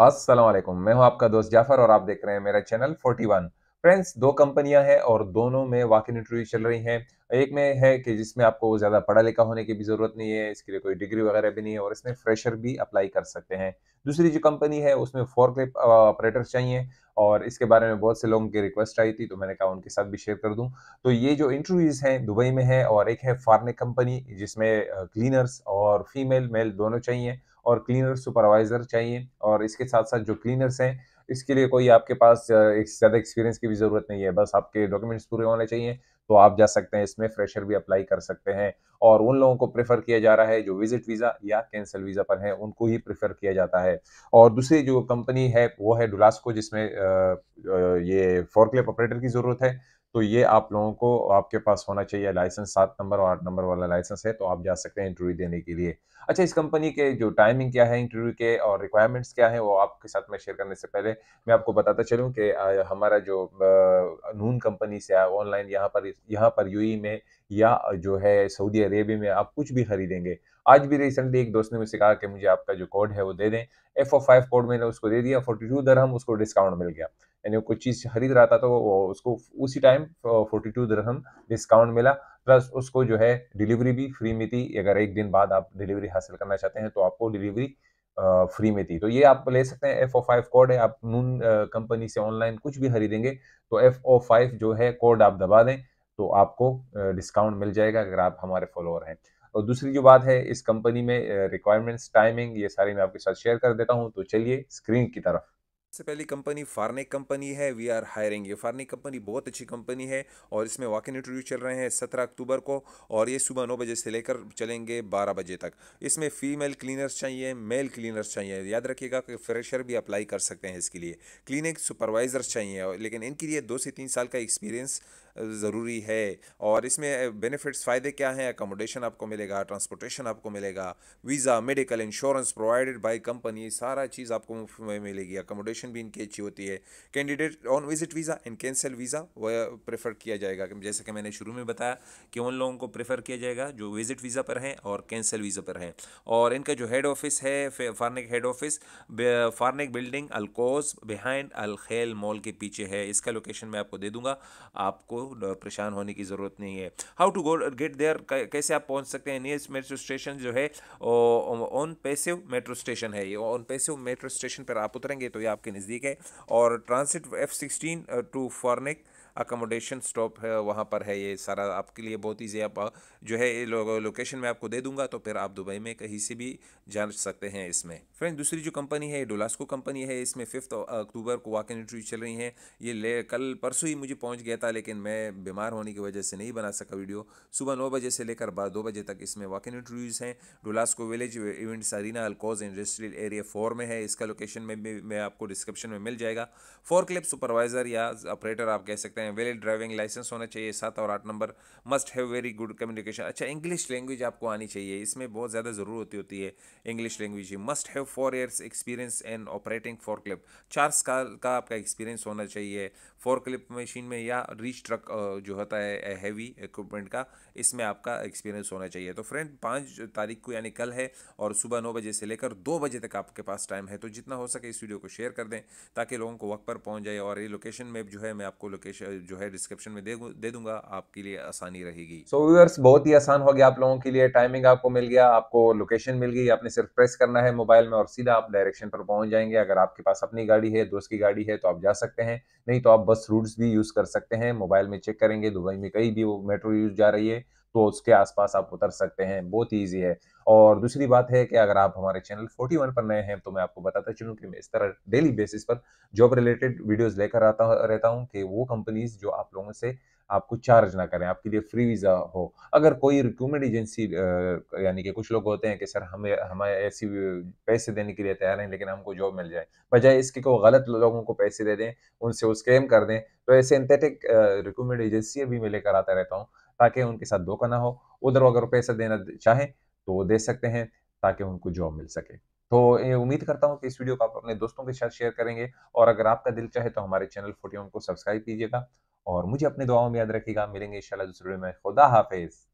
असलम मैं हूं आपका दोस्त जाफर और आप देख रहे हैं मेरा चैनल 41 फ्रेंड्स दो कंपनियां हैं और दोनों में वाकिन इंटरव्यू चल रही हैं एक में है कि जिसमें आपको ज़्यादा पढ़ा लिखा होने की भी ज़रूरत नहीं है इसके लिए कोई डिग्री वगैरह भी नहीं है और इसमें फ्रेशर भी अप्लाई कर सकते हैं दूसरी जो कंपनी है उसमें फोर क्लिप ऑपरेटर चाहिए और इसके बारे में बहुत से लोगों की रिक्वेस्ट आई थी तो मैंने कहा उनके साथ भी शेयर कर दूं तो ये जो इंटरव्यूज़ हैं दुबई में है और एक है फार्निक कंपनी जिसमें क्लीनर्स और फीमेल मेल दोनों चाहिए और क्लीनर सुपरवाइज़र चाहिए और इसके साथ साथ जो क्लीनर्स हैं इसके लिए कोई आपके पास एक ज़्यादा एक्सपीरियंस की भी ज़रूरत नहीं है बस आपके डॉक्यूमेंट्स पूरे होने चाहिए तो आप जा सकते हैं इसमें फ्रेशर भी अप्लाई कर सकते हैं और उन लोगों को प्रेफर किया जा रहा है जो विजिट वीज़ा या कैंसिल वीज़ा पर हैं उनको ही प्रेफर किया जाता है और दूसरी जो कंपनी है वो है डुलास्को जिसमें ये फोर्कलेप ऑपरेटर की ज़रूरत है तो ये आप लोगों को आपके पास होना चाहिए लाइसेंस सात नंबर और आठ नंबर वाला लाइसेंस है तो आप जा सकते हैं इंटरव्यू देने के लिए अच्छा इस कंपनी के जो टाइमिंग क्या है इंटरव्यू के और रिक्वायरमेंट्स क्या है वो आपके साथ में शेयर करने से पहले मैं आपको बताता चलूँ कि हमारा जो नून कंपनी से ऑनलाइन यहाँ पर यहाँ पर यू e में या जो है सऊदी अरेबिया में आप कुछ भी खरीदेंगे आज भी रिसेंटली एक दोस्त ने मुझसे कहा कि मुझे आपका जो कोड है वो दे दें एफ ओ फाइव कोड मैंने उसको दे दिया फोर्टी टू दरहम उसको डिस्काउंट मिल गया यानी कुछ चीज़ खरीद रहा था तो वो उसको उसी टाइम फोर्टी टू दरहम डिस्काउंट मिला प्लस उसको जो है डिलीवरी भी फ्री में थी अगर एक दिन बाद आप डिलीवरी हासिल करना चाहते हैं तो आपको डिलीवरी फ्री में थी तो ये आप ले सकते हैं एफ ओ फाइव कोड है आप नून कंपनी से ऑनलाइन कुछ भी खरीदेंगे तो एफ ओ फाइव जो है कोड आप दबा दें तो आपको डिस्काउंट मिल जाएगा अगर आप हमारे फॉलोअर हैं और दूसरी जो बात है इस कंपनी में रिक्वायरमेंट्स टाइमिंग ये सारी मैं आपके साथ शेयर कर देता हूँ तो चलिए स्क्रीन की तरफ सबसे पहली कंपनी फार्निक कंपनी है वी आर हायरिंग ये फार्निक कंपनी बहुत अच्छी कंपनी है और इसमें वॉक इन इंटरव्यू चल रहे हैं सत्रह अक्टूबर को और ये सुबह नौ बजे से लेकर चलेंगे बारह बजे तक इसमें फीमेल क्लीनर्स चाहिए मेल क्लीनर्स चाहिए याद रखिएगा कि फ्रेशर भी अप्लाई कर सकते हैं इसके लिए क्लिनिक सुपरवाइजर्स चाहिए लेकिन इनके लिए दो से तीन साल का एक्सपीरियंस ज़रूरी है और इसमें बेनिफिट्स फ़ायदे क्या हैं अकोमोडेशन आपको मिलेगा ट्रांसपोर्टेशन आपको मिलेगा visa medical insurance provided by company सारा चीज़ आपको मुफ्त में मिलेगी अकोमोडेशन भी इनकी अच्छी होती है candidate on visit visa in cancel visa वह प्रेफर किया जाएगा जैसे कि मैंने शुरू में बताया कि उन लोगों को प्रेफर किया जाएगा जो विजिट वीज़ा पर हैं और कैंसिल वीज़ा पर हैं और इनका जो हेड ऑफिस है Farnek head office Farnek building Al Quoz behind Al Khail mall के पीछे है इसका लोकेशन मैं आपको दे दूंगा आपको परेशान होने की ज़रूरत नहीं है how to go get there कैसे आप पहुंच सकते हैं नियरेस्ट मेट्रो स्टेशन जो है ऑन पैसिव मेट्रो स्टेशन है ये ऑन पैसिव मेट्रो स्टेशन पर आप उतरेंगे तो ये आपके नज़दीक है और transit F sixteen to Farnek accommodation stop है वहाँ पर है ये सारा आपके लिए बहुत ईजी आप जो है लो, लोकेशन मैं आपको दे दूंगा तो फिर आप दुबई में कहीं से भी जान सकते हैं इसमें फ्रेंड दूसरी जो कंपनी है डोलास्को कंपनी है इसमें फिफ्थ अक्टूबर को वाक इंटरव्यू चल रही है ये ले कल परसों ही मुझे पहुँच गया था लेकिन मैं बीमार होने की वजह से नहीं बना सका वीडियो सुबह नौ बजे से लेकर बारह दो बजे तक इसमें वाक इंटरव्यूज़ हैं डोलास्को विलेज इवेंट सरीना अल्कोज इंडस्ट्रियल एरिया फोर में है इसका लोकेशन में भी मैं आपको डिस्क्रिप्शन में मिल जाएगा फोर क्लिप सुपरवाइज़र या ऑपरेटर आप कह सकते हैं हैं वैलिड ड्राइविंग लाइसेंस होना चाहिए सात और आठ number must have very good communication अच्छा इंग्लिश लैंग्वेज आपको आनी चाहिए इसमें बहुत ज़्यादा ज़रूरत होती होती है इंग्लिश लैंग्वेज की must have four years experience and operating forklift चार साल का आपका एक्सपीरियंस होना चाहिए फोर क्लिप मशीन में या रीच ट्रक जो होता है हैवी इक्विपमेंट का इसमें आपका एक्सपीरियंस होना चाहिए तो फ्रेंड पाँच तारीख को यानी कल है और सुबह नौ बजे से लेकर दो बजे तक आपके पास टाइम है तो जितना हो सके इस वीडियो को शेयर कर दें ताकि लोगों को वक्त पर पहुंच जाए और ये लोकेशन मैप जो है मैं आपको लोकेशन जो है डिस्क्रिप्शन में दे दे दूंगा आपके लिए आसानी रहेगी सो व्यूअर्स बहुत ही आसान हो गया आप लोगों के लिए टाइमिंग आपको मिल गया आपको लोकेशन मिल गई आपने सिर्फ प्रेस करना है मोबाइल में और सीधा आप डायरेक्शन पर पहुंच जाएंगे अगर आपके पास अपनी गाड़ी है दोस्त की गाड़ी है तो आप जा सकते हैं नहीं तो आप बस रूट्स भी यूज़ कर सकते हैं मोबाइल में चेक करेंगे दुबई में कहीं भी वो मेट्रो यूज़ जा रही है तो उसके आसपास आप उतर सकते हैं बहुत ईजी है और दूसरी बात है कि अगर आप हमारे चैनल 41 पर नए हैं तो मैं आपको बताता चलूँ कि मैं इस तरह डेली बेसिस पर जॉब रिलेटेड वीडियोस लेकर आता रहता हूँ कि वो कंपनीज जो आप लोगों से आपको चार्ज ना करें आपके लिए फ्री वीज़ा हो अगर कोई रिक्रूमेंट एजेंसी यानी कि कुछ लोग होते हैं कि सर हमें हमारे ऐसी पैसे देने के लिए तैयार हैं लेकिन हमको जॉब मिल जाए बजाय इसके को गलत लोगों को पैसे दे दें उनसे वो स्कैम कर दें तो ऐसे सिंथेटिक रिक्रूमेंट एजेंसी भी मैं लेकर आता रहता हूँ ताकि उनके साथ धोखा ना हो उधर अगर पैसा देना चाहें तो वो दे सकते हैं ताकि उनको जॉब मिल सके तो उम्मीद करता हूँ कि इस वीडियो को आप अपने दोस्तों के साथ शेयर करेंगे और अगर आपका दिल चाहे तो हमारे चैनल फोटी को सब्सक्राइब कीजिएगा और मुझे अपने दुआओं में याद रखिएगा मिलेंगे इंशाल्लाह दूसरे में खुदा हाफिज़